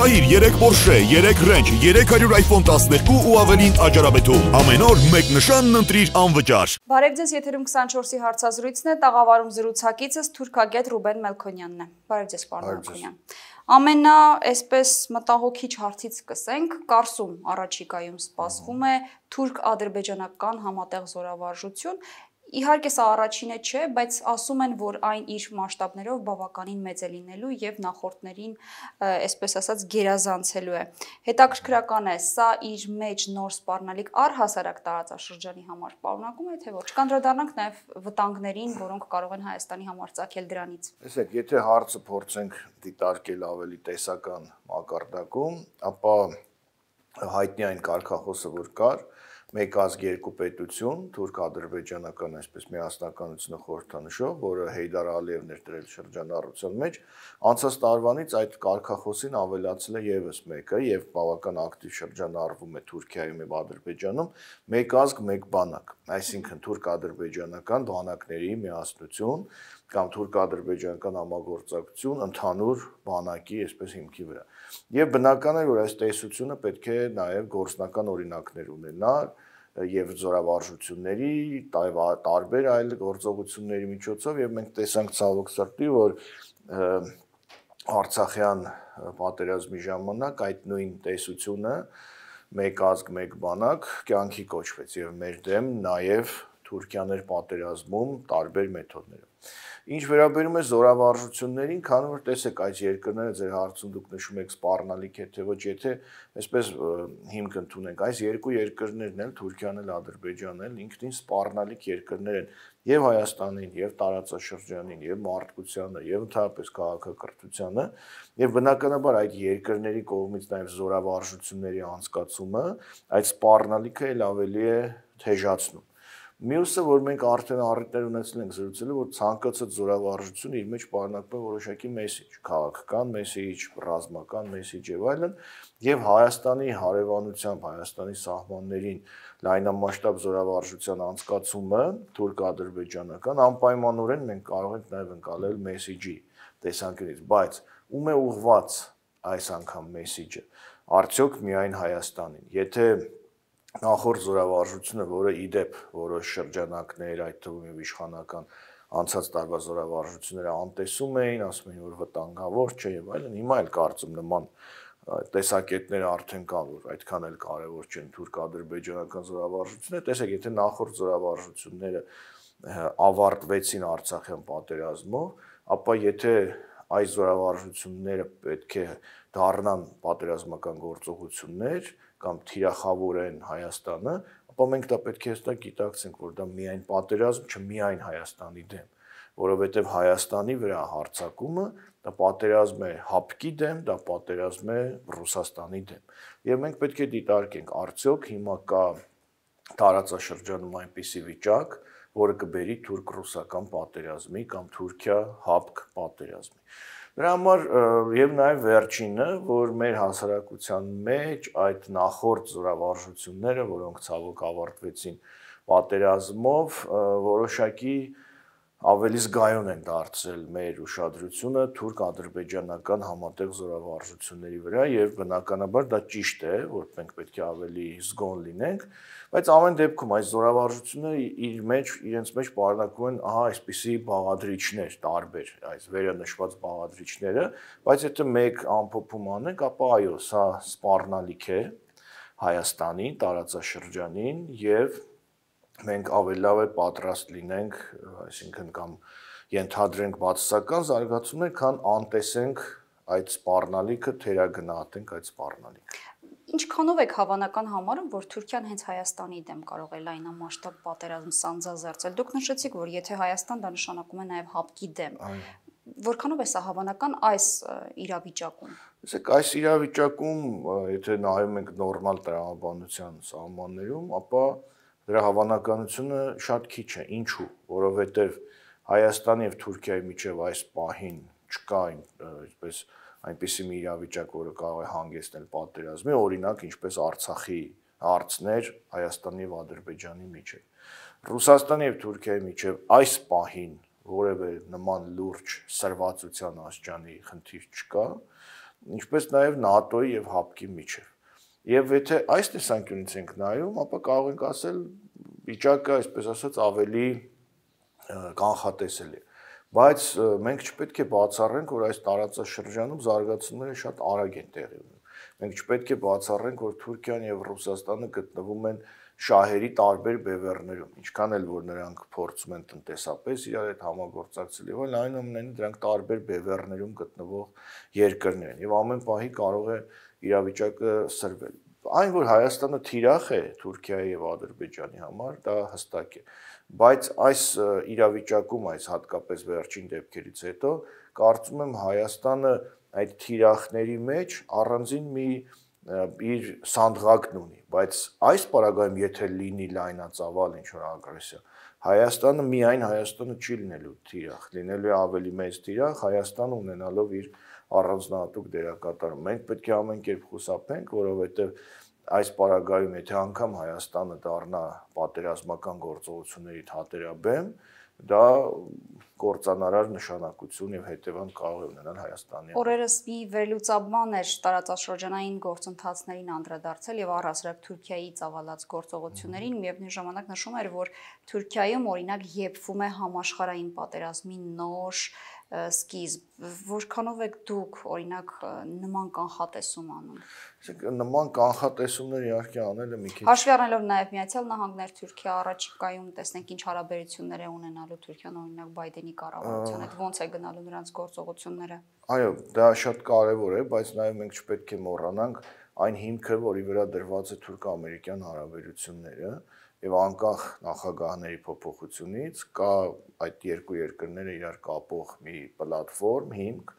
Շահիր 3 Porsche, 3 Range, 300 iPhone 12 ու ավելին աճարապետում։ Ամեն օր մեկ նշանն ընտրիր անվճար։ Բարև ձեզ, եթերում 24-ի հարցազրույցն է, տաղավարում զրուցակիցս Թուրքագետ Ռուբեն Մելքոնյանն է։ Բարև ձեզ, պարոն Մելքոնյան։ Ամենա, այսպես մտահոգիչ հարցից սկսենք, Կարսում առաջիկայում սպասվում է թուրք-ադրբեջանական համատեղ զորավարժություն։ Իհարկե սա առաջինը չէ, բայց ասում են, որ այն իր մասշտաբներով բավականին մեծ է լինելու եւ նախորդներին, այսպես ասած, գերազանցելու է։ Հետաքրքրական է, սա իր մեջ նոր սպառնալիք առհասարակ տարածաշրջանի համար պարունակում է, թե ոչ։ Կանդրադառնանք նաեւ վտանգներին, որոնք կարող են Հայաստանի համար ցակել դրանից։ Տեսեք, եթե հարցը փորձենք դիտարկել ավելի տեսական մակարդակում, ապա հայտնի այն կարգախոսը, որ կար, որ մեկ ազգ երկու պետություն, թուրք-ադրբեջանական այսպես միասնականությունը խորհրդանշող, որը Հեյդար Ալիևն էր դրել շրջանառության մեջ, անցած տարվանից այդ կարգախոսին ավելացել է եւս մեկը եւ բավական ակտիվ շրջանառվում է Թուրքիայում եւ Ադրբեջանում՝ մեկ ազգ, մեկ բանակ, այսինքն թուրք-ադրբեջանական բանակների միասնություն կամ թուրք-ադրբեջանական համագործակցություն ընդհանուր բանակի, այսպես հիմքի վրա։ Եվ բնական է, որ այս տեսությունը պետք է նաև գործնական օրինակներ ունենա եւ զորավարժությունների, տարբեր այլ գործողությունների միջոցով եւ մենք տեսանք ցավոք սրտի, որ Արցախյան պատերազմի ժամանակ այդ նույն տեսությունը մեկ ազգ, մեկ բանակ կյանքի կոչվեց եւ մեր դեմ նաեւ Թուրքիաներ պատերազմում տարբեր մեթոդներով Ինչ վերաբերում է զորավարժություններին, քանի որ տեսեք այս երկրները ձեր հարցում դուք նշում եք սպառնալիք է թե ոչ, եթե այսպես հիմք ընդունենք, այս երկու երկրներն էլ Թուրքիան էլ Ադրբեջանն էլ ինքնին սպառնալիք երկրներ են եւ Հայաստանին, եւ տարածաշրջանին, եւ մարդկությանը, եւ ընդհանրապես քաղաքակրթությանը, եւ բնականաբար այդ երկրների կողմից նաեւ զորավարժությունների անցկացումը այդ սպառնալիքը էլ ավելի է թեժացնում Մյուսը, որ մենք արդեն առիթներ ունեցել ենք զրուցելու, որ ցանկացած զորավարժություն իր մեջ պարունակում է որոշակի մեսիջ, քաղաքական մեսիջ, ռազմական մեսիջ եւ այլն, եւ Հայաստանի հարևանությամբ, Հայաստանի սահմաններին լայնամասշտաբ զորավարժության անցկացումը թուրք-ադրբեջանական անպայմանորեն մենք կարող ենք նաեւ ընկալել մեսիջի տեսանկյունից, բայց ում է ուղված այս անգամ մեսիջը? Արդյոք միայն Հայաստանին։ Եթե նախորդ զորավարժությունը, որը ի դեպ որոշ շրջանակներ, այդ թվում եւ իշխանական անցած տարվա զորավարժությունները անտեսում էին, ասում էին որ վտանգավոր չէ եւ այլն, հիմա էլ կարծում նման տեսակետները արդեն կան, որ այդքան էլ կարևոր չեն թուրք-ադրբեջանական զորավարժությունը, տեսեք, եթե նախորդ զորավարժությունները ավարտվեցին Արցախյան պատերազմով, ապա եթե այս զորավարժությունները պետք է դառնան պատերազմական գործողություններ, կամ թիրախավորեն Հայաստանը, ապա մենք դա պետք է հստակ գիտակցենք, որ դա միայն պատերազմ չէ, միայն Հայաստանի դեմ, որովհետև Հայաստանի վրա հարցակումը դա պատերազմ է հապկի դեմ, դա պատերազմ է Ռուսաստանի դեմ։ Եվ մենք պետք է դիտարկենք, արդյոք հիմա կա տարածաշրջանում այնպիսի վիճակ, որը կբերի թուրք-ռուսական պատերազմի կամ Թուրքիա-հապկ պատերազմի։ Դրա համար եւ նաեւ վերջինը, որ մեր հասարակության մեջ այդ նախորդ զորավարժությունները, որոնք ցավոք ավարտվեցին պատերազմով, որոշակի ավելի զգայուն են դարձրել մեր ուշադրությունը թուրք-ադրբեջանական համատեղ զորավարժությունների վրա եւ բնականաբար դա ճիշտ է, որ մենք պետք է ավելի զգոն լինենք, Բայց ամեն դեպքում այս զորավարժությունները իր մեջ իրենց մեջ պարունակում են ահա այսպիսի բաղադրիչներ, տարբեր այս վերանշված բաղադրիչները, բայց եթե մեկ ամփոփում անենք, ապա այո, սա սպառնալիք է Հայաստանին, տարածաշրջանին եւ մենք ավելի լավ է պատրաստ լինենք, այսինքն կամ ենթադրենք բացասական զարգացումներ, քան անտեսենք այդ սպառնալիքը թերագնահատենք այդ սպառնալիքը։ Ինչքանով եք հավանական համարում, որ Թուրքիան հենց Հայաստանի դեմ կարող է լայնամասշտաբ պատերազմ սանձազերծել։ Դուք նշեցիք, որ եթե Հայաստան դա նշանակում է նաև ՀԱՊԿ-ի դեմ։ Որքանով է սա հավանական այս իրավիճակում։ Իսկ այս իրավիճակում, եթե նայում ենք նորմալ տրամաբանության սահմաններում, ապա դրա հավանականությունը շատ քիչ է։ Ինչու՞, որովհետև Հայաստանի եւ Թուրքիայի միջև այս պահին չկա այնպես այն, այնպիսի մի իրավիճակ, որը կարող է հանգեցնել պատերազմի, օրինակ, ինչպես Արցախի հարցներ Հայաստանի եւ Ադրբեջանի միջեւ։ Ռուսաստանի եւ Թուրքիայի միջեւ այս պահին որևէ նման լուրջ սրվածության աստիճանի խնդիր չկա, ինչպես նաեւ ՆԱՏՕ-ի եւ ՀԱՊԿ-ի միջեւ։ Եվ եթե այս տեսանկյունից ենք նայում, ապա կարող ենք ասել վիճակը, այսպես ասած, ավելի կանխատեսելի է բայց մենք չպետք է բացառենք, որ այս տարածաշրջանում զարգացումները շատ արագ են տեղի ունենում։ Մենք չպետք է բացառենք, որ Թուրքիան եւ Ռուսաստանը գտնվում են շահերի տարբեր բևեռներում, ինչքան էլ որ նրանք փորձում են տնտեսապես իրար հետ համագործակցել եւ այլն, այնուամենայնիվ դրանք տարբեր բևեռներում գտնվող երկրներ են եւ ամեն պահի կարող է իրավիճակը սրվել։ Այն որ Հայաստանը թիրախ է Թուրքիայի եւ Ադրբեջանի համար, դա հստակ է։ Ա, բայց այս իրավիճակում այս հատկապես վերջին դեպքերից հետո կարծում եմ Հայաստանը այդ թիրախների մեջ առանձին մի իր սանդղակն ունի, բայց այս պարագայում եթե լինի լայնածավալ ինչ որ ագրեսիա, Հայաստանը միայն Հայաստանը չի լինելու թիրախ, լինելու է ավելի մեծ թիրախ, Հայաստանը ունենալով իր առանձնահատուկ դերակատարում։ Մենք պետք է ամեն կերպ խուսափենք, որովհետև այս պարագայում եթե անգամ Հայաստանը դառնա պատերազմական գործողությունների հատերաբեմ, դա կորցանարար նշանակություն եւ հետեւան կարող է ունենալ Հայաստանի։ Օրերս մի վերլուծաբան էր տարածաշրջանային գործընթացներին անդրադարձել եւ առհասարակ Թուրքիայի ծավալած գործողություններին, միևնույն ժամանակ նշում էր, որ Թուրքիայում օրինակ եփվում է համաշխարհային պատերազմի նոր սկիզբ որքանով եք դուք օրինակ նման կանխատեսում անում իսկ նման կանխատեսումներ իհարկե անել է մի քիչ հաշվի առնելով նաև միացյալ նահանգներ Թուրքիա առաջիկայում տեսնենք ինչ հարաբերություններ է ունենալու Թուրքիան օրինակ Բայդենի կառավարության հետ ո՞նց է գնալու նրանց գործողությունները այո դա շատ կարևոր է բայց նաև մենք չպետք է մոռանանք այն հիմքը որի վրա դրված է թուրք-ամերիկյան հարաբերությունները եւ անկախ նախագահների փոփոխությունից կա այդ երկու երկրները իրար կապող մի պլատֆորմ հիմք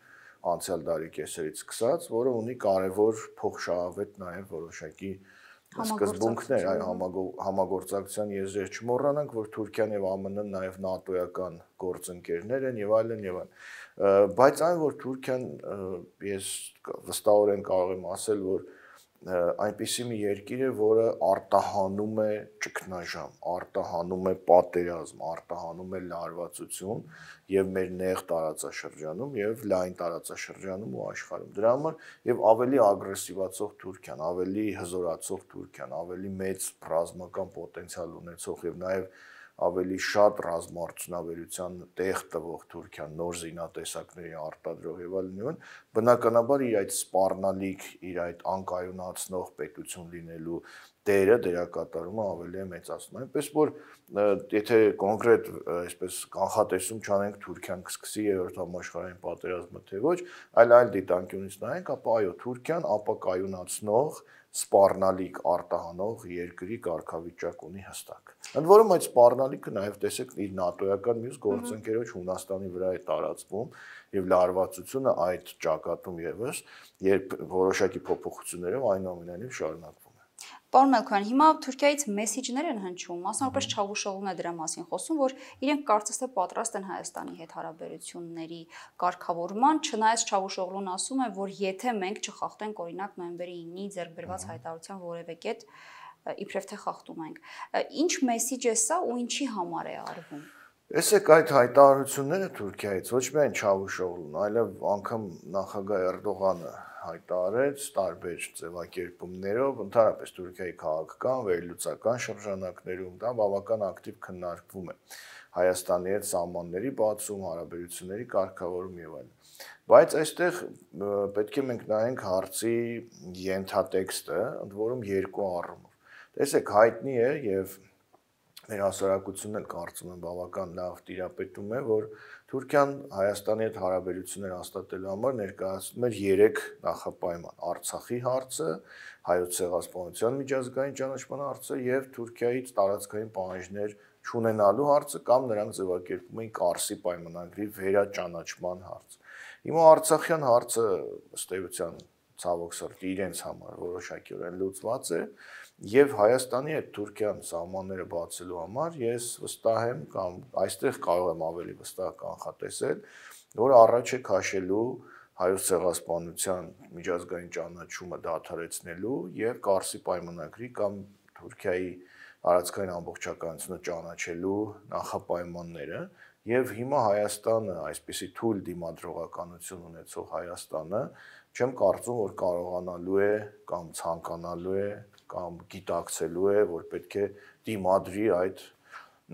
անցյալ դարի կեսերից սկսած, որը ունի կարևոր փոխշահավետ նաեւ որոշակի սկզբունքներ, այո, համագործակցության եզրեր չմոռանանք, որ Թուրքիան եւ ԱՄՆ-ն նաեւ ՆԱՏՕ-ական գործընկերներ են եւ այլն եւ այլն։ Բայց այն, որ Թուրքիան ես վստահորեն կարող եմ ասել, որ այնպիսի մի երկիր է, որը արտահանում է ճգնաժամ, արտահանում է պատերազմ, արտահանում է լարվածություն եւ մեր նեղ տարածաշրջանում եւ լայն տարածաշրջանում ու աշխարհում։ Դրա համար եւ ավելի ագրեսիվացող Թուրքիան, ավելի հզորացող Թուրքիան, ավելի մեծ ռազմական պոտենցիալ ունեցող եւ նաեւ ավելի շատ ռազմարդյունաբերության տեղ տվող Թուրքիան նոր զինատեսակների արտադրող եւ այլն ունեն, բնականաբար իր այդ սպառնալիք, իր այդ անկայունացնող պետություն լինելու դերը դերակատարումը ավելի է մեծացնում։ Այնպես որ եթե կոնկրետ այսպես կանխատեսում չանենք Թուրքիան կսկսի երրորդ համաշխարհային պատերազմը թե ոչ, այլ այլ դիտանկյունից նայենք, ապա այո, Թուրքիան ապակայունացնող սպառնալիք արտահանող երկրի կարգավիճակ ունի հստակ։ Ընդ որում այդ սպառնալիքը նաև տեսեք իր ՆԱՏՕ-ական մյուս գործընկերոջ Հունաստանի վրա է տարածվում եւ լարվածությունը այդ ճակատում եւս երբ որոշակի փոփոխություններով այնուամենայնիվ շարունակվում Պարոն Մելքոյան, հիմա Թուրքիայից մեսիջներ են հնչում, մասնավորապես Չավուշօղլուն է դրա մասին խոսում, որ իրենք կարծես թե պատրաստ են Հայաստանի հետ հարաբերությունների կարգավորման, չնայած Չավուշօղլուն ասում է, որ եթե մենք չխախտենք օրինակ նոյեմբերի 9-ի ձեռքբերված հայտարարության որևէ կետ, իբրև թե խախտում ենք։ Ինչ մեսիջ է սա ու ինչի համար է արվում։ Էսեք այդ հայտարարությունները Թուրքիայից ոչ միայն Չավուշօղլուն, այլև անգամ նախագահ Էրդողանը հայտարարեց տարբեր ձևակերպումներով, ընդհանրապես Թուրքիայի քաղաքական վերլուծական շրջանակներում դա բավական ակտիվ քննարկվում է։ Հայաստանի հետ սահմանների բացում, հարաբերությունների կարգավորում եւ այլն։ Բայց այստեղ պետք է մենք նայենք հարցի ենթատեքստը, ընդ որում երկու առումով։ Տեսեք, հայտնի է եւ մեր հասարակությունն էլ կարծում եմ բավական լավ դիապետում է, որ Թուրքիան Հայաստանի հետ հարաբերություններ հաստատելու համար ներկայացնում էր 3 նախապայման՝ Արցախի հարցը, հայոց ցեղասպանության միջազգային ճանաչման հարցը եւ Թուրքիայից տարածքային պահանջներ չունենալու հարցը կամ նրանք ձևակերպում էին Կարսի պայմանագրի վերաճանաչման հարց։ Հիմա Արցախյան հարցը ըստ էության ցավոք սրտի իրենց համար որոշակիորեն լուծված է, որ եւ Հայաստանի հետ Թուրքիան սահմանները բացելու համար ես վստահ եմ կամ այստեղ կարող եմ ավելի վստահ կանխատեսել, որ առաջ է քաշելու հայոց ցեղասպանության միջազգային ճանաչումը դադարեցնելու եւ Կարսի պայմանագրի կամ Թուրքիայի արածքային ամբողջականությունը ճանաչելու նախապայմանները եւ հիմա Հայաստանը, այսպիսի թույլ դիմադրողականություն ունեցող Հայաստանը չեմ կարծում որ կարողանալու է կամ ցանկանալու է կամ գիտակցելու է, որ պետք է դիմադրի այդ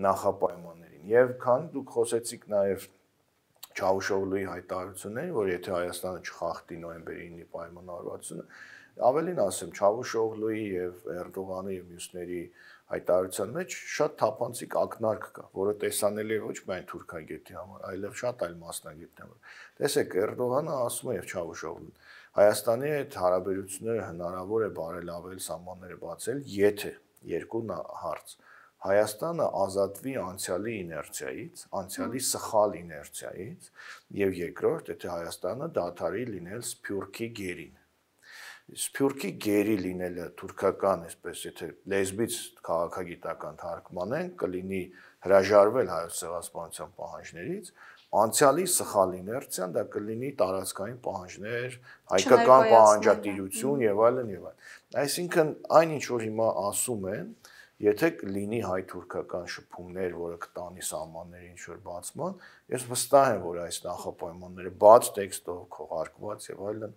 նախապայմաններին։ Եվ քան դուք խոսեցիք նաև Չավուշօղլուի հայտարարություններին, որ եթե Հայաստանը չխախտի նոյեմբերի 9-ի պայմանավորվածությունը, ավելին ասեմ, Չավուշօղլուի եւ Էրդողանի եւ մյուսների հայտարարության մեջ շատ թափանցիկ ակնարկ կա, որը տեսանելի է ոչ միայն թուրքագետի համար, այլև շատ այլ մասնագետների համար։ Տեսեք, Էրդողանը ասում է եւ Չավուշօղլուն, Հայաստանի այդ հարաբերությունները հնարավոր է բարելավել, սահմանները բացել, եթե երկու հարց։ Հայաստանը ազատվի անցյալի իներցիայից, անցյալի սխալ իներցիայից, եւ երկրորդ, եթե Հայաստանը դադարի լինել սփյուռքի գերին։ Սփյուռքի գերի լինելը թուրքական, այսպես եթե լեզվից քաղաքագիտական թարգմանենք, կլինի հրաժարվել հայոց ցեղասպանության պահանջներից, անցյալի սխալ իներցիան դա կլինի տարածքային պահանջներ, հայկական պահանջատիրություն եւ այլն եւ այլն։ Այսինքն այն ինչ որ հիմա ասում են, եթե լինի հայ-թուրքական շփումներ, որը կտանի սահմանների ինչ որ բացման, ես վստահ եմ, որ այս նախապայմանները բաց տեքստով քողարկված եւ այլն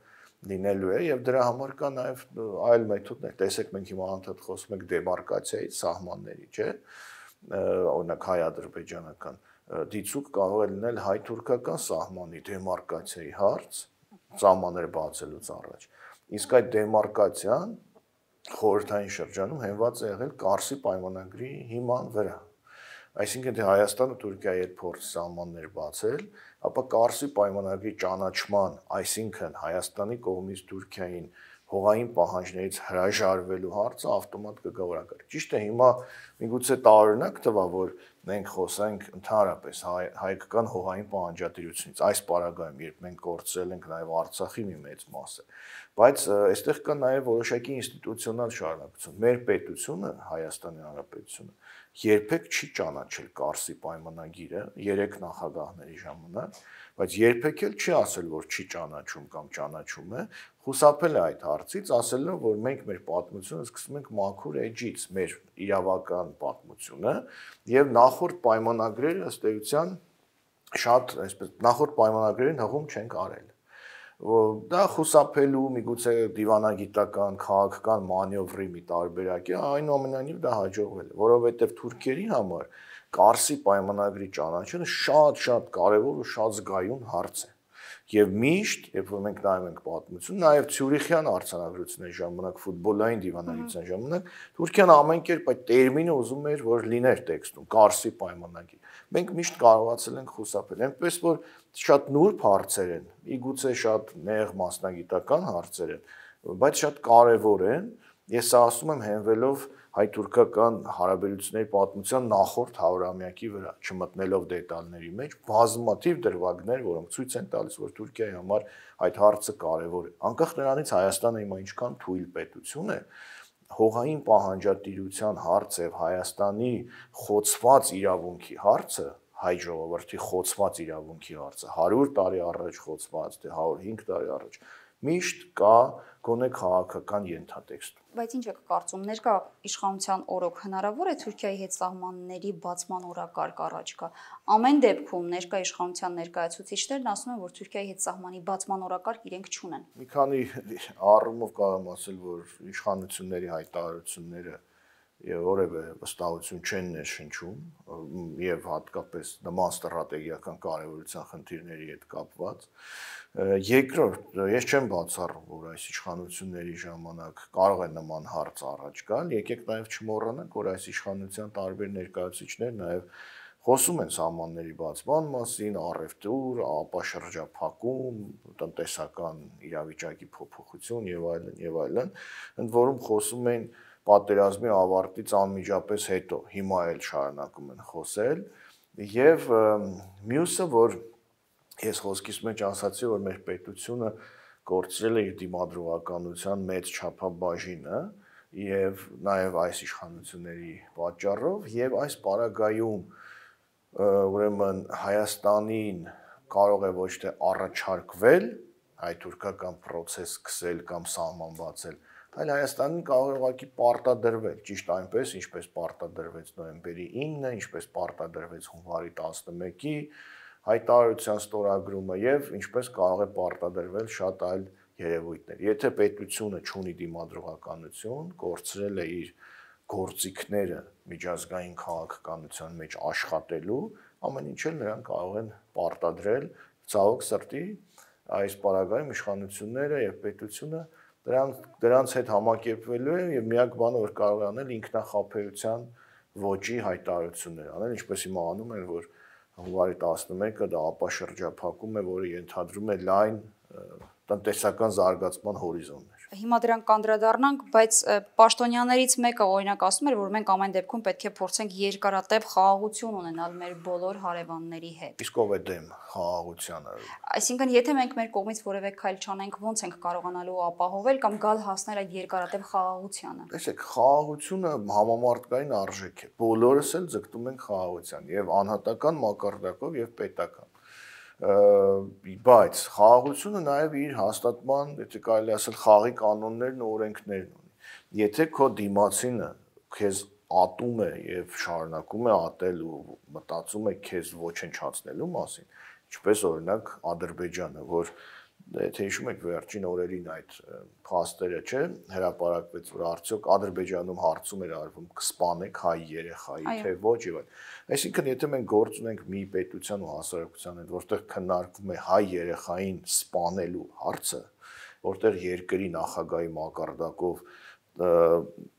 լինելու է եւ դրա համար կա նաեւ այլ մեթոդներ։ Տեսեք, մենք հիմա անդադար խոսում ենք դեմարկացիայի սահմանների, չէ՞։ Օրինակ հայ-ադրբեջանական դիցուկ կարող է լինել հայ-թուրքական սահմանի դեմարկացիայի հարց ճամաներ բացելուց առաջ։ Իսկ այդ դեմարկացիան խորհրդային շրջանում հենված է եղել Կարսի պայմանագրի հիման վրա։ Այսինքն թե Հայաստանը Թուրքիայի հետ փորձ սահմաններ բացել, ապա Կարսի պայմանագրի ճանաչման, այսինքն Հայաստանի կողմից Թուրքիային հողային պահանջներից հրաժարվելու հարցը ավտոմատ կգա որակար։ Ճիշտ է, հիմա միգուցե տարօրինակ տվա, որ մենք խոսենք ընդհանրապես հայ, հայկական հողային պահանջատիրությունից այս պարագայում, երբ մենք կորցրել ենք նաև Արցախի մի մեծ մասը, բայց այստեղ կա նաև որոշակի ինստիտուցիոնալ շարունակություն։ Մեր պետությունը, Հայաստանի Հանրապետությունը, երբեք չի ճանաչել Կարսի պայմանագիրը, երեք նախագահների ժամանակ բայց երբեք էլ չի ասել, որ չի ճանաչում կամ ճանաչում է, խուսափել է այդ հարցից, ասել է, որ մենք մեր պատմությունը սկսում ենք մաքուր էջից, մեր իրավական պատմությունը եւ նախորդ պայմանագրերը ըստ էության շատ, այսպես նախորդ պայմանագրերին հղում չենք արել դա խուսափելու միգուցե դիվանագիտական քաղաքական մանևրի մի տարբերակ է այնուամենայնիվ դա հաջողվել է որովհետև թուրքերի համար Կարսի պայմանագրի ճանաչումը շատ-շատ կարևոր ու շատ զգայուն հարց է։ Եվ միշտ, երբ որ մենք նայում ենք պատմություն, նաև Ցյուրիխյան արցանագրությունների ժամանակ, ֆուտբոլային դիվանագիտության ժամանակ, Թուրքիան ամեն կերպ այդ տերմինը ուզում էր, որ լիներ տեքստում, Կարսի պայմանագիր։ Մենք միշտ կարողացել ենք խուսափել, այնպես որ շատ նուրբ հարցեր են, ի գուցե շատ նեղ մասնագիտական հարցեր են, բայց շատ կարևոր են։ Ես ասում եմ հենվելով հայ-թուրքական հարաբերությունների պատմության նախորդ 100-ամյակի վրա, չմտնելով դետալների մեջ, բազմաթիվ դրվագներ, որոնք ցույց են տալիս, որ Թուրքիայի համար այդ հարցը կարևոր է։ Անկախ նրանից Հայաստանը հիմա ինչքան թույլ պետություն է, հողային պահանջատիրության հարցը եւ Հայաստանի խոցված իրավունքի հարցը հայ ժողովրդի խոցված իրավունքի հարցը 100 տարի առաջ խոցված, թե 105 տարի առաջ միշտ կա գոնե քաղաքական ենթատեքստ Բայց ինչ եք կարծում, ներկա իշխանության օրոք հնարավոր է Թուրքիայի հետ սահմանների բացման օրակարգ առաջ գա։ Ամեն դեպքում ներկա իշխանության ներկայացուցիչներն ասում են, որ Թուրքիայի հետ սահմանի բացման օրակարգ իրենք չունեն։ Մի քանի առումով կարող եմ ասել, որ իշխանությունների հայտարարությունները եւ որևէ վստահություն չեն ներշնչում եւ հատկապես նման ստրատեգիական կարեւորության խնդիրների հետ կապված Երկրորդ, ես չեմ բացառում, որ այս իշխանությունների ժամանակ կարող է նման հարց առաջ գալ։ Եկեք նաև չմոռանանք, որ այս իշխանության տարբեր ներկայացուցիչներ նաև խոսում են սահմանների բացման մասին, առևտուր, ապաշրջափակում, տնտեսական իրավիճակի փոփոխություն եւ այլն եւ այլն, ընդ որում խոսում են պատերազմի ավարտից անմիջապես հետո, հիմա էլ շարունակում են խոսել եւ մյուսը, որ ես խոսքիս մեջ ասացի, որ մեր պետությունը գործել է դիմադրողականության մեծ չափաբաժինը եւ նաեւ այս իշխանությունների պատճառով եւ այս պարագայում ուրեմն Հայաստանին կարող է ոչ թե առաջարկվել այդ թուրքական process սկսել կամ սահմանվածել, այլ Հայաստանին կարող է ուղղակի պարտադրվել, ճիշտ այնպես, ինչպես պարտադրվեց նոյեմբերի 9-ը, ինչպես պարտադրվեց հունվարի 11-ի, հայտարարության ստորագրումը եւ ինչպես կարող է պարտադրվել շատ այլ երևույթներ։ Եթե պետությունը չունի դիմադրողականություն, կորցրել է իր գործիքները միջազգային քաղաքականության մեջ աշխատելու, ամեն ինչ էլ նրանք կարող են պարտադրել ցավոք սրտի այս պարագայում իշխանությունները եւ պետությունը դրանք դրանց հետ համակերպվելու են եւ միակ բանը որ կարող է անել ինքնախապեյության ոչի հայտարարություններ անել, ինչպես հիմա անում են, որ հունվարի 11-ը դա ապա շրջափակում է, որը ենթադրում է լայն տնտեսական զարգացման հորիզոններ։ Հիմա դրան կանդրադառնանք, բայց պաշտոնյաներից մեկը օրինակ ասում էր, որ մենք ամեն դեպքում պետք է փորձենք երկարատև խաղաղություն ունենալ մեր բոլոր հարևանների հետ։ Իսկ ով է դեմ խաղաղությանը։ Այսինքն, եթե մենք մեր կողմից որևէ քայլ չանենք, ո՞նց ենք կարողանալու ապահովել կամ գալ հասնել այդ երկարատև խաղաղությանը։ Տեսեք, խաղաղությունը համամարտկային արժեք է։ Բոլորս էլ ձգտում ենք խաղաղության, եւ անհատական մակարդակով, եւ պետական բայց խաղաղությունը նաև իր հաստատման, եթե կարելի ասել, խաղի կանոններն ու օրենքներն ունի։ Եթե քո դիմացինը քեզ ատում է եւ շարունակում է ատել ու մտածում է քեզ ոչնչացնելու մասին, ինչպես օրինակ Ադրբեջանը, որ եթե հիշում եք վերջին օրերին այդ փաստերը չէ հրապարակվեց որ արդյոք Ադրբեջանում հարցում էր արվում կսպանեք հայ երեխայի թե ոչ եւ այլն այսինքն եթե մենք գործ ունենք մի պետության ու հասարակության հետ որտեղ քննարկվում է հայ երեխային սպանելու հարցը որտեղ երկրի նախագահի մակարդակով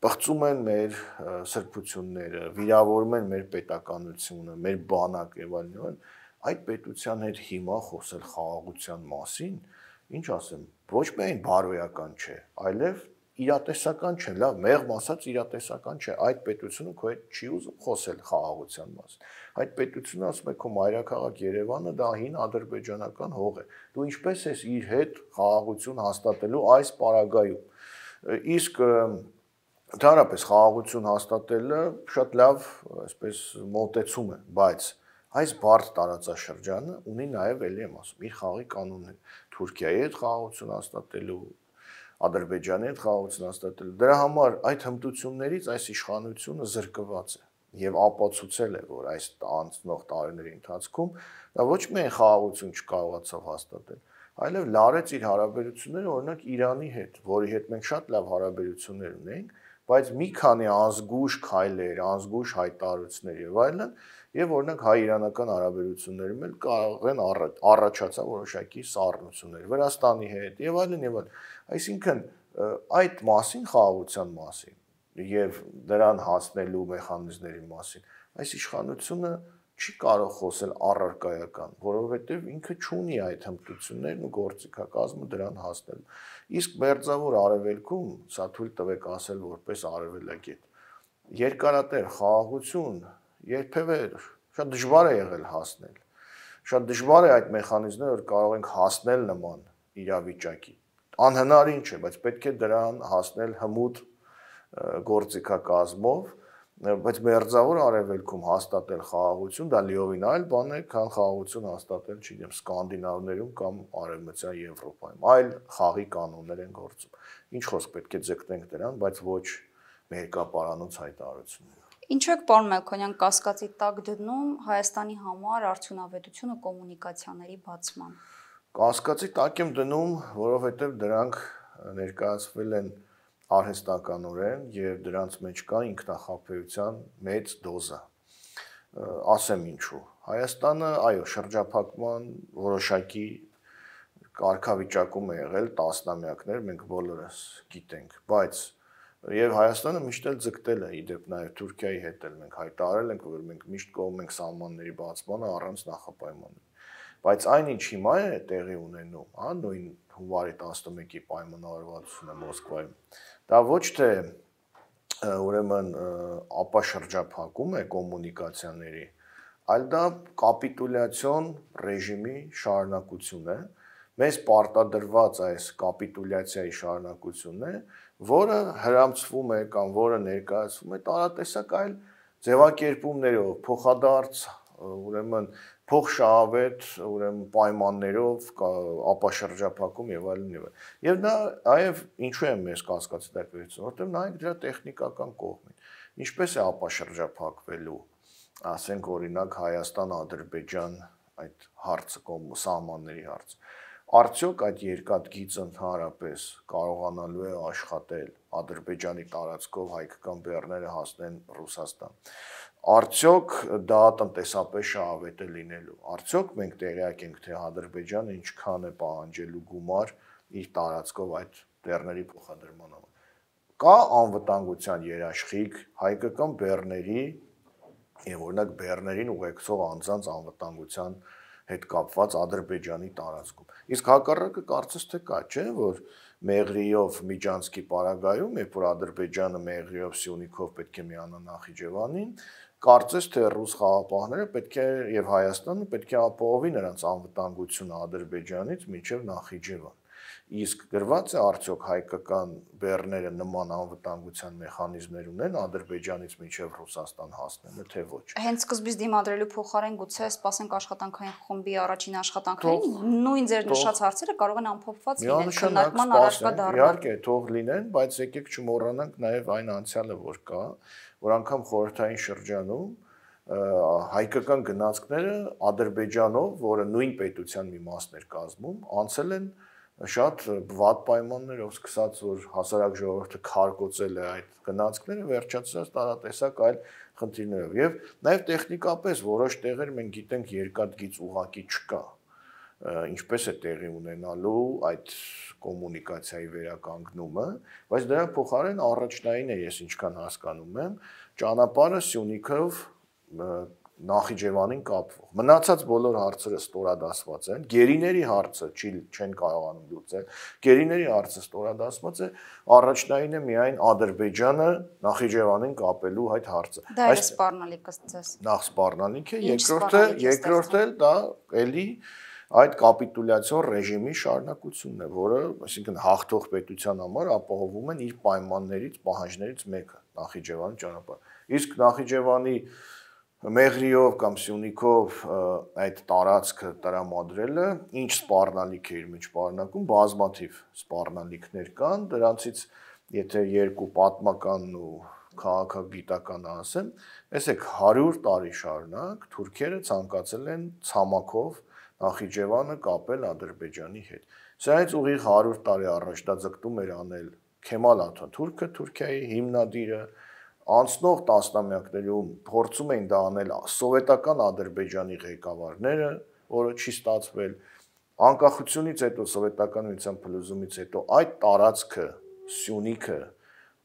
բացում են մեր սրբությունները, վիրավորում են մեր պետականությունը, մեր բանակ եւ այլն եւ այլն այդ պետության հետ հիմա խոսել խաղաղության մասին, ինչ ասեմ, ոչ միայն բարոյական չէ, այլև իրատեսական չէ, լավ, մեղմ ասած իրատեսական չէ։ Այդ պետությունը քո հետ չի ուզում խոսել խաղաղության մասին։ Այդ պետությունը ասում է քո մայրաքաղաք Երևանը դա հին ադրբեջանական հող է։ Դու ինչպես ես իր հետ խաղաղություն հաստատելու այս պարագայում։ Իսկ ընդհանրապես խաղաղություն հաստատելը շատ լավ, այսպես մոտեցում է, բայց այս բարդ տարածաշրջանը ունի նաև ելի եմ ասում իր խաղի կանոններ Թուրքիայի հետ խաղաղություն հաստատելու Ադրբեջանի հետ խաղաղություն հաստատելու դրա համար այդ հմտություններից այս իշխանությունը զրկված է եւ ապացուցել է որ այս անցնող տարիների ընթացքում նա ոչ միայն խաղաղություն չկարողացավ հաստատել այլև լարեց իր հարաբերությունները օրինակ Իրանի հետ, որի հետ մենք շատ լավ հարաբերություններ ունենք, բայց մի քանի ազգուշ քայլեր, ազգուշ հայտարարություններ եւ այլն, եւ օրինակ հայ-իրանական հարաբերություններում էլ կարող են առաջացան որոշակի սառնություններ Վրաստանի հետ եւ այլն եւ այլն։ Այսինքն այդ մասին խաղաղության մասին եւ դրան հասնելու մեխանիզմների մասին այս իշխանությունը չի կարող խոսել առարկայական, որովհետև ինքը չունի այդ հմտություններն ու գործիքակազմը դրան հասնել։ Իսկ մերձավոր արևելքում, սա թույլ տվեք ասել որպես արևելագետ, երկարատեր խաղաղություն երբևէ շատ դժվար է եղել հասնել։ Շատ դժվար է այդ մեխանիզմները, որ կարող ենք հասնել նման իրավիճակի։ Անհնար ինչ է, բայց պետք է դրան հասնել հմուտ գործիքակազմով, բայց մերձավոր արևելքում հաստատել խաղաղություն դա լիովին այլ բան է, քան խաղաղություն հաստատել, չգիտեմ, սկանդինավներում կամ արևմտյան Եվրոպայում։ Այլ խաղի կանոններ են գործում։ Ինչ խոսք պետք է ձգտենք դրան, բայց ոչ մերկապարանոց հայտարարություն։ Ինչու է պարոն Մելքոնյան կասկածի տակ դնում Հայաստանի համար արդյունավետությունը կոմունիկացիաների բացման։ Կասկածի տակ եմ դնում, որովհետև դրանք ներկայացվել են արհեստականորեն եւ դրանց մեջ կա ինքնախապեյության մեծ դոզա։ Ասեմ ինչու։ Հայաստանը, այո, շրջափակման որոշակի կարգավիճակում է եղել տասնամյակներ, մենք բոլորս գիտենք, բայց Եվ Հայաստանը միշտ էլ ձգտել է իդեպ նաև Թուրքիայի հետ էլ մենք հայտարարել ենք, որ մենք միշտ կողմ ենք սահմանների բացմանը առանց նախապայմանի։ Բայց այնինչ հիմա է տեղի ունենում, հա, նույն հունվարի 11-ի պայմանավորվածությունը Մոսկվայում, Դա ոչ թե ուրեմն ապաշրջափակում է կոմունիկացիաների, այլ դա կապիտուլյացիոն ռեժիմի շարունակություն է։ Մեզ պարտադրված այս կապիտուլյացիայի շարունակությունն է, որը հрамծվում է կամ որը ներկայացվում է տարատեսակ այլ ձևակերպումներով, փոխադարձ, ուրեմն փոխշահավետ, ուրեմն պայմաններով, ապաշրջափակում եւ այլն եւ այլն։ Եվ դա այև ինչու է մեզ կասկածի դա գրեցին, որտեղ նայեք դրա տեխնիկական կողմին։ Ինչպես է ապաշրջափակվելու, ասենք օրինակ Հայաստան-Ադրբեջան այդ հարցը կամ սահմանների հարցը արդյոք այդ երկաթգիծը ընդհանրապես կարողանալու է աշխատել ադրբեջանի տարածքով հայկական բեռները հասնեն Ռուսաստան։ Արդյոք դա տնտեսապես շահավետ է լինելու։ Արդյոք մենք տեղյակ ենք, թե Ադրբեջանը ինչքան է պահանջելու գումար իր տարածքով այդ դերների փոխադրմանով։ Կա անվտանգության երաշխիք հայկական բեռների եւ օրինակ բեռներին ուղեկցող անձանց անվտանգության հետ կապված Ադրբեջանի տարածքում։ Իսկ հակառակը կարծես թե կա, չէ՞, որ Մեղրիով Միջանցքի պարագայում, երբ որ Ադրբեջանը Մեղրիով Սյունիքով պետք է միանա Նախիջևանին, կարծես թե ռուս խաղապահները պետք է եւ Հայաստանը պետք է ապահովի նրանց անվտանգությունը Ադրբեջանից մինչեւ Նախիջևան։ Իսկ գրված է արդյոք հայկական բեռները նման անվտանգության մեխանիզմներ ունեն Ադրբեջանից մինչև Ռուսաստան հասնելը, թե ոչ։ Հենց սկզբից դիմադրելու փոխարեն գուցե սպասենք աշխատանքային խմբի առաջին աշխատանքներին, նույն ձեր նշած հարցերը կարող են ամփոփված լինել քննարկման առարկա դառնալ։ Իհարկե, թող լինեն, բայց եկեք չմոռանանք նաև այն անցյալը, որ կա, որ անգամ խորհրդային շրջանում հայկական գնացքները Ադրբեջանով, որը նույն պետության մի մասն էր կազմում, անցել են շատ վատ պայմաններով, սկսած որ հասարակ ժողովուրդը քարկոծել է այդ գնացքները, վերջացած տարատեսակ այլ խնդիրներով։ Եվ նաև տեխնիկապես որոշ տեղեր մենք գիտենք երկաթգից ուղակի չկա ինչպես է տեղի ունենալու այդ կոմունիկացիայի վերականգնումը, բայց դրա փոխարեն առաջնային է ես ինչքան հասկանում եմ, ճանապարհը Սյունիքով Նախիջևանին կապվող։ Մնացած բոլոր հարցերը ստորադասված են։ Գերիների հարցը չի չեն կարողանում լուծել։ Գերիների հարցը ստորադասված է, առաջնային է միայն Ադրբեջանը Նախիջևանին կապելու այդ հարցը։ Դա Այս սպառնալիքը ցես։ Նախ սպառնալիք է, երկրորդը, երկրորդը դա էլի երկրորդ այդ կապիտուլյացիոն ռեժիմի շարունակությունն է, որը, այսինքն հաղթող պետության համար ապահովում են իր պայմաններից, պահանջներից մեկը՝ Նախիջևանի ճանապարհ։ Իսկ Նախիջևանի Մեղրիով կամ Սյունիքով այդ տարածքը տրամադրելը ինչ սպառնալիք է իր մեջ պարունակում, բազմաթիվ սպառնալիքներ կան, դրանցից եթե երկու պատմականն ու քաղաքագիտականը ասեմ, տեսեք 100 տարի շարունակ թուրքերը ցանկացել են ցամաքով Նախիջևանը կապել Ադրբեջանի հետ։ Սրանից ուղիղ 100 տարի առաջ դա ձգտում էր անել Քեմալ Աթաթուրքը, Թուրքիայի հիմնադիրը, անցնող տասնամյակներում փորձում էին դա անել սովետական Ադրբեջանի ղեկավարները, որը չի ստացվել։ Անկախությունից հետո սովետական միության փլուզումից հետո այդ տարածքը, Սյունիքը,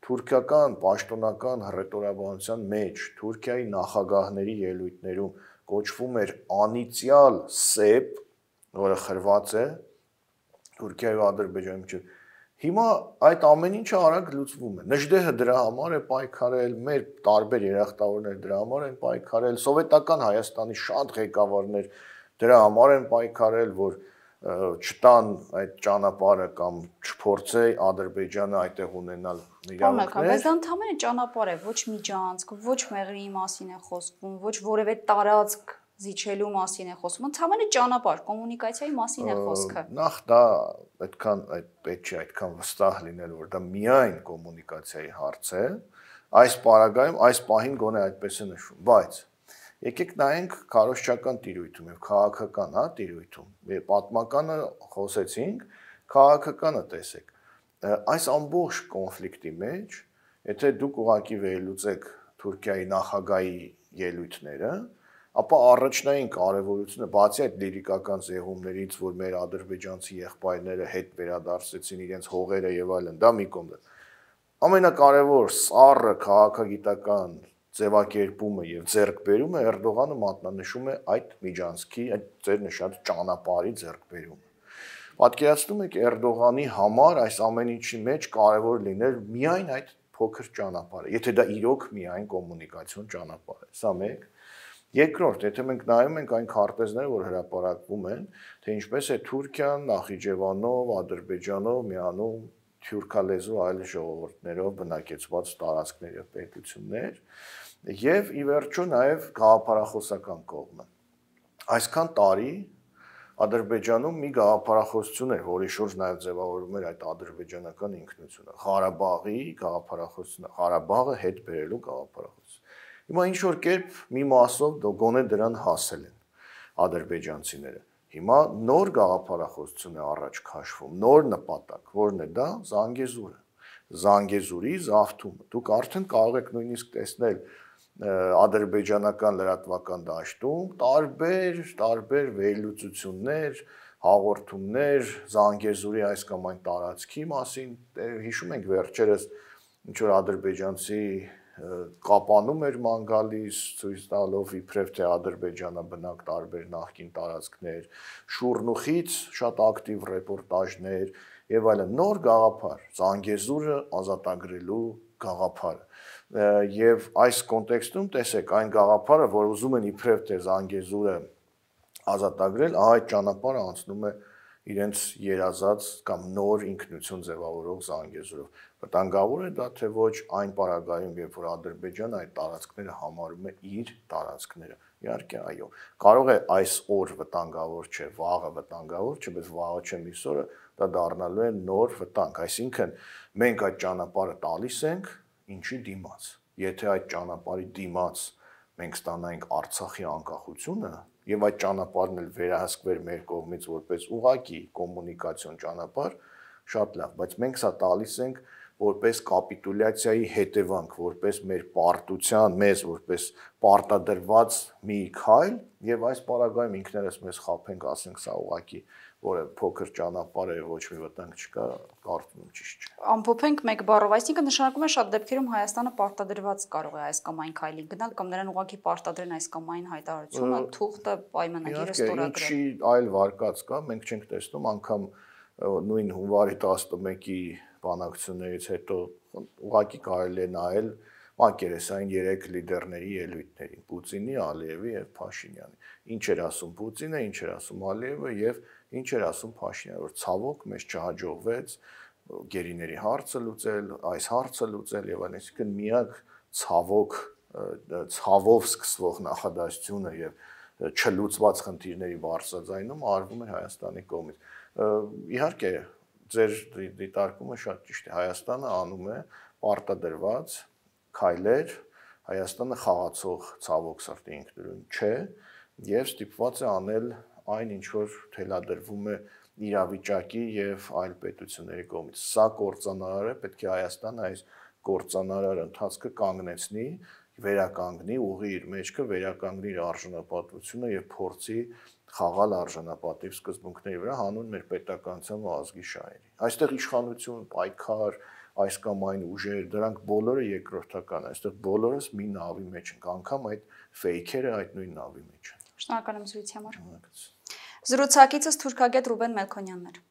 թուրքական պաշտոնական հռետորաբանության մեջ, Թուրքիայի նախագահների ելույթներում կոչվում էր անիցյալ սեպ, որը խրված է Թուրքիայի ու Ադրբեջանի միջև։ Հիմա այդ ամեն ինչը արագ լուծվում է։ Նժդեհը դրա համար է պայքարել, մեր տարբեր երախտավորներ դրա համար են պայքարել, սովետական Հայաստանի շատ ղեկավարներ դրա համար են պայքարել, որ չտան այդ ճանապարհը կամ չփորձե Ադրբեջանը այդտեղ ունենալ իրավունքներ։ Բայց ընդհանրապես ճանապարհ է, ոչ միջանցք, ոչ մեղրի մասին է խոսվում, ոչ որևէ տարածք զիջելու մասին է խոսվում, ընդհանրապես ճանապարհ, կոմունիկացիայի մասին է խոսքը։ Նախ դա այդքան այդ պետք չի այդքան վստահ լինել, որ դա միայն կոմունիկացիայի հարց է։ Այս պարագայում այս պահին գոնե այդպես է նշվում, բայց Եկեք նայենք քարոշչական տիրույթում եւ քաղաքական, հա, տիրույթում։ Եվ պատմականը խոսեցինք, քաղաքականը տեսեք։ Այս ամբողջ կոնֆլիկտի մեջ, եթե դուք ուղակի վերելուծեք Թուրքիայի նախագահի ելույթները, ապա առաջնային կարևորությունը բացի այդ լիրիկական զեղումներից, որ մեր ադրբեջանցի եղբայրները հետ վերադարձեցին իրենց հողերը եւ այլն, դա մի կողմ է։ Ամենակարևոր սառը քաղաքագիտական ձևակերպումը եւ ձեռքբերումը Էրդողանը մատնանշում է այդ միջանցքի, այդ ձեր նշած ճանապարհի ձեռքբերումը։ Պատկերացնում եք Էրդողանի համար այս ամեն ինչի մեջ կարևոր լինել միայն այդ փոքր ճանապարհը, եթե դա իրոք միայն կոմունիկացիոն ճանապարհ է։ Սա մեկ։ Երկրորդ, եթե մենք նայում ենք այն քարտեզները, որ հրապարակվում են, թե ինչպես է Թուրքիան, Նախիջևանով, Ադրբեջանով միանում թյուրքալեզու այլ ժողովուրդներով բնակեցված տարածքներ եւ պետություններ եւ ի վերջո նաեւ գաղափարախոսական կողմը այսքան տարի Ադրբեջանում մի գաղափարախոսություն էր, որի շուրջ նաև ձևավորվում էր այդ ադրբեջանական ինքնությունը։ Ղարաբաղի գաղափարախոսությունը, Ղարաբաղը հետ բերելու գաղափարախոս։ Հիմա ինչ որ կերպ մի մասով գոնե դրան հասել են ադրբեջանցիները Հիմա նոր գաղափարախոսություն է առաջ քաշվում, նոր նպատակ, որն է դա Զանգեզուրը։ Զանգեզուրի զավթումը։ Դուք արդեն կարող եք նույնիսկ տեսնել ադրբեջանական լրատվական դաշտում տարբեր տարբեր վերլուծություններ, հաղորդումներ Զանգեզուրի այս կամ այն տարածքի մասին։ Հիշում ենք վերջերս ինչ որ ադրբեջանցի կապանում էր մանգալիս ցույց տալով իբրև թե Ադրբեջանը բնակ տարբեր նախկին տարածքներ, շուրնուխից շատ ակտիվ ռեպորտաժներ եւ այլն նոր գաղափար, Զանգեզուրը ազատագրելու գաղափարը։ Եվ այս կոնտեքստում տեսեք այն գաղափարը, որ ուզում են իբրև թե Զանգեզուրը ազատագրել, ահա այդ ճանապարհը անցնում է իրենց երազած կամ նոր ինքնություն ձևավորող զանգեզուրով։ Վտանգավոր է դա, թե ոչ այն պարագայում, երբ որ Ադրբեջանը այդ տարածքները համարում է իր տարածքները։ Իհարկե, այո։ Կարող է այս օր վտանգավոր չէ, վաղը վտանգավոր չէ, բայց վաղը չէ միսօրը դա դառնալու է նոր վտանգ։ Այսինքն մենք այդ ճանապարհը տալիս ենք ինչի դիմաց։ Եթե այդ ճանապարհի դիմաց մենք ստանանք Արցախի անկախությունը, եւ այդ ճանապարհն էլ վերահսկվեր մեր կողմից որպես ուղակի կոմունիկացիոն ճանապարհ շատ լավ բայց մենք սա տալիս ենք որպես կապիտուլյացիայի հետևանք, որպես մեր պարտության, մեզ որպես պարտադրված մի քայլ եւ այս պարագայում ինքներս մեզ խափենք, ասենք սա ուղակի որը փոքր ճանապարհ է, ոչ մի վտանգ չկա, կարծում եմ ճիշտ չէ։ Ամփոփենք մեկ բառով, այսինքն նշանակում է շատ դեպքերում Հայաստանը պարտադրված կարող է այս կամ այն քայլի գնալ կամ նրան ուղակի պարտադրեն այս կամ այն հայտարարությունը, թուղթը, պայմանագիրը ստորագրել։ Ինչի այլ վարկած կա, մենք չենք տեսնում անգամ նույն հունվարի 11-ի բանակցություններից հետո ուղակի կարելի է նայել մակերեսային երեք լիդերների ելույթներին՝ Պուտինի, Ալիևի եւ Փաշինյանի։ Ինչ էր ասում Պուտինը, ինչ էր ասում Ալիևը եւ և ինչ էր ասում Փաշինյանը, որ ցավոք մեզ չհաջողվեց գերիների հարցը լուծել, այս հարցը լուծել եւ այլն, այսինքն միակ ցավոք ցավով սկսվող նախադասությունը եւ չլուծված խնդիրների բարձրացանում արվում է Հայաստանի կողմից։ Իհարկե, ձեր դիտարկումը շատ ճիշտ է։ Հայաստանը անում է պարտադրված քայլեր, Հայաստանը խաղացող ցավոք սրտի ինքնուրույն չէ եւ ստիպված է անել այն ինչ որ թելադրվում է իրավիճակի եւ այլ պետությունների կողմից։ Սա կորցանարարը պետք է Հայաստանը այս կորցանարար ընթացքը կանգնեցնի, վերականգնի ուղի իր մեջքը, վերականգնի իր արժանապատվությունը եւ փորձի խաղալ արժանապատիվ սկզբունքների վրա հանուն մեր պետականության ու ազգի շահերի։ Այստեղ իշխանություն, պայքար, այս կամ այն ուժեր, դրանք բոլորը երկրորդական, այստեղ բոլորս մի նավի մեջ ենք, անգամ այդ ֆեյքերը այդ նույն նավի մեջ են։ Շնորհակալ եմ զրույցի համար։ Շնորհակալ։ Զրուցակիցս թուրքագետ Ռուբեն Մելքոնյանն էր։